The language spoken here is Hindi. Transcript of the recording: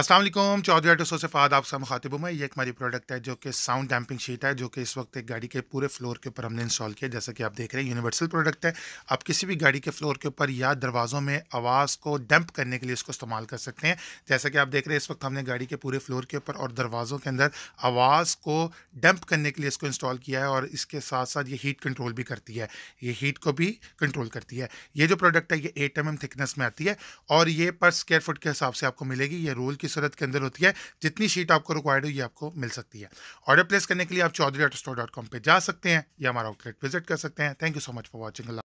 असल चौधरी ऑटो से फ़ाद आपका मुखातिब हूँ ये एक हमारी प्रोडक्ट है जो कि साउंड डैम्पिंग शीट है जो कि इस वक्त एक गाड़ी के पूरे फ्लोर के ऊपर हमने इंस्टॉल किया जैसा कि आप देख रहे हैं यूनिवर्सल प्रोडक्ट है आप किसी भी गाड़ी के फ्लोर के ऊपर या दरवाज़ों में आवाज़ को डंप करने के लिए इसको इस्तेमाल कर सकते हैं जैसा कि आप देख रहे हैं इस वक्त हमने गाड़ी के पूरे फ्लोर के ऊपर और दरवाज़ों के अंदर आवाज़ को डंप करने के लिए इसको इंस्टॉल किया है और इसके साथ साथ ये हीट कंट्रोल भी करती है ये हीट को भी कंट्रोल करती है ये जो प्रोडक्ट है ये एट एम थिकनेस में आती है और ये पर स्केयर फुट के हिसाब से आपको मिलेगी ये रोल की सूरत के अंदर होती है जितनी शीट आपको रिक्वायर्ड हो आपको मिल सकती है ऑर्डर प्लेस करने के लिए आप Chaudhary auto store dot com पर जा सकते हैं या हमारा आउटलेट विजिट कर सकते हैं thank you so much for watching